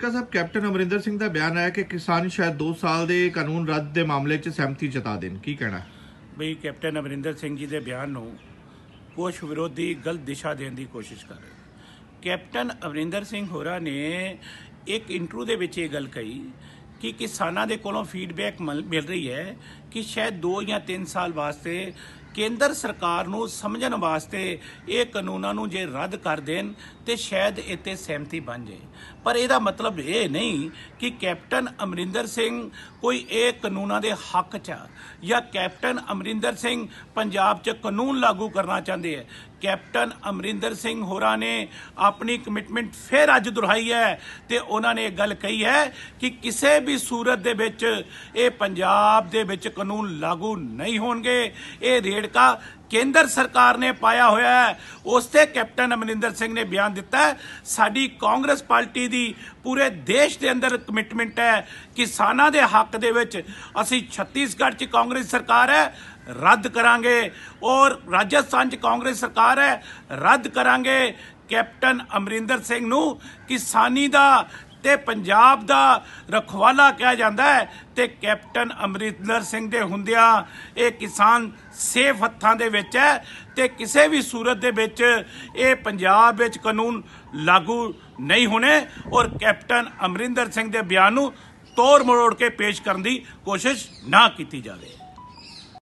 ਫਾਜ਼ਿਲਕਾ ਸਾਹਿਬ ਕੈਪਟਨ ਅਮਰਿੰਦਰ ਸਿੰਘ ਦਾ ਬਿਆਨ ਆਇਆ ਕਿ ਕਿਸਾਨ ਸ਼ਾਇਦ 2 ਸਾਲ ਦੇ ਕਾਨੂੰਨ ਰੱਦ ਦੇ ਮਾਮਲੇ 'ਚ ਸਹਿਮਤੀ ਜਤਾ ਦੇਣ ਕੀ ਕਹਿਣਾ ਬਈ ਕੈਪਟਨ ਅਮਰਿੰਦਰ ਸਿੰਘ ਜੀ ਦੇ ਬਿਆਨ ਨੂੰ ਕੁਝ ਵਿਰੋਧੀ ਗਲਤ ਦਿਸ਼ਾ ਦੇਣ ਦੀ ਕੋਸ਼ਿਸ਼ ਕਰ ਰਹੇ ਕੈਪਟਨ ਅਮਰਿੰਦਰ ਸਿੰਘ ਹੋਰਾ ਨੇ ਇੱਕ ਇੰਟਰਵਿਊ ਦੇ ਵਿੱਚ ਇਹ ਗੱਲ ਕਹੀ ਕਿ ਕਿਸਾਨਾਂ ਦੇ ਕੋਲੋਂ ਫੀਡਬੈਕ ਮਿਲ ਰਹੀ ਹੈ ਕਿ ਸ਼ਾਇਦ 2 ਜਾਂ 3 ਸਾਲ ਵਾਸਤੇ ਕੇਂਦਰ ਸਰਕਾਰ ਨੂੰ ਸਮਝਣ ਵਾਸਤੇ ਇਹ ਕਾਨੂੰਨਾਂ ਨੂੰ ਜੇ ਰੱਦ ਕਰ ਦੇਣ ਤੇ ਸ਼ਾਇਦ ਇੱਥੇ ਸਹਿਮਤੀ ਬਣ ਜਾਏ ਪਰ ਇਹਦਾ ਮਤਲਬ ਇਹ ਨਹੀਂ ਕਿ ਕੈਪਟਨ ਅਮਰਿੰਦਰ ਸਿੰਘ ਕੋਈ ਇਹ ਕਾਨੂੰਨਾਂ ਦੇ ਹੱਕ 'ਚ ਜਾਂ ਕੈਪਟਨ ਅਮਰਿੰਦਰ ਸਿੰਘ ਪੰਜਾਬ 'ਚ ਕਾਨੂੰਨ ਲਾਗੂ ਕਰਨਾ ਚਾਹੁੰਦੇ ਹੈ ਕੈਪਟਨ ਅਮਰਿੰਦਰ ਸਿੰਘ ਹੋਰਾਂ ਨੇ ਆਪਣੀ ਕਮਿਟਮੈਂਟ ਫੇਰ ਅੱਜ ਦੁਹਰਾਈ ਹੈ ਤੇ ਉਹਨਾਂ ਨੇ ਇਹ ਗੱਲ ਕਹੀ ਹੈ ਕਿ ਕਿਸੇ ਵੀ ਸੂਰਤ ਦੇ ਵਿੱਚ ਇਹ ਪੰਜਾਬ ਦੇ ਵਿੱਚ ਕਾਨੂੰਨ ਲਾਗੂ ਨਹੀਂ ਹੋਣਗੇ ਇਹ ਰੇੜਕਾ ਕੇਂਦਰ ਸਰਕਾਰ ਨੇ ਪਾਇਆ ਹੋਇਆ ਹੈ ਉਸ ਤੇ ਕੈਪਟਨ ਅਮਰਿੰਦਰ ਸਿੰਘ ਨੇ ਬਿਆਨ ਦਿੱਤਾ ਹੈ ਸਾਡੀ ਕਾਂਗਰਸ ਪਾਰਟੀ ਦੀ ਪੂਰੇ ਦੇਸ਼ ਦੇ ਅੰਦਰ ਕਮਿਟਮੈਂਟ ਹੈ ਕਿਸਾਨਾਂ ਦੇ ਹੱਕ ਦੇ ਵਿੱਚ ਅਸੀਂ ਛੱਤੀਸਗੜ੍ਹ 'ਚ ਕਾਂਗਰਸ ਸਰਕਾਰ ਹੈ ਰੱਦ ਕਰਾਂਗੇ ਔਰ ਰਾਜਸਥਾਨ 'ਚ ਕਾਂਗਰਸ ਸਰਕਾਰ ਹੈ ਰੱਦ ਕਰਾਂਗੇ ਕੈਪਟਨ ਅਮਰਿੰਦਰ ਸਿੰਘ ਨੂੰ ਕਿਸਾਨੀ ਦਾ ਤੇ ਪੰਜਾਬ ਦਾ ਰਖਵਾਲਾ ਕਿਹਾ ਜਾਂਦਾ ਹੈ ਤੇ ਕੈਪਟਨ ਅਮਰਿੰਦਰ ਸਿੰਘ ਦੇ ਹੁੰਦਿਆਂ ਇਹ ਕਿਸਾਨ ਸੇਫ ਹੱਥਾਂ ਦੇ ਵਿੱਚ ਹੈ ਤੇ ਕਿਸੇ ਵੀ ਸੂਰਤ ਦੇ ਵਿੱਚ ਇਹ ਪੰਜਾਬ ਵਿੱਚ ਕਾਨੂੰਨ ਲਾਗੂ ਨਹੀਂ ਹੋਣੇ ਔਰ ਕੈਪਟਨ ਅਮਰਿੰਦਰ ਸਿੰਘ ਦੇ ਬਿਆਨ ਨੂੰ ਤੋੜ ਮੋੜ ਕੇ ਪੇਸ਼ ਕਰਨ ਦੀ ਕੋਸ਼ਿਸ਼ ਨਾ ਕੀਤੀ ਜਾਵੇ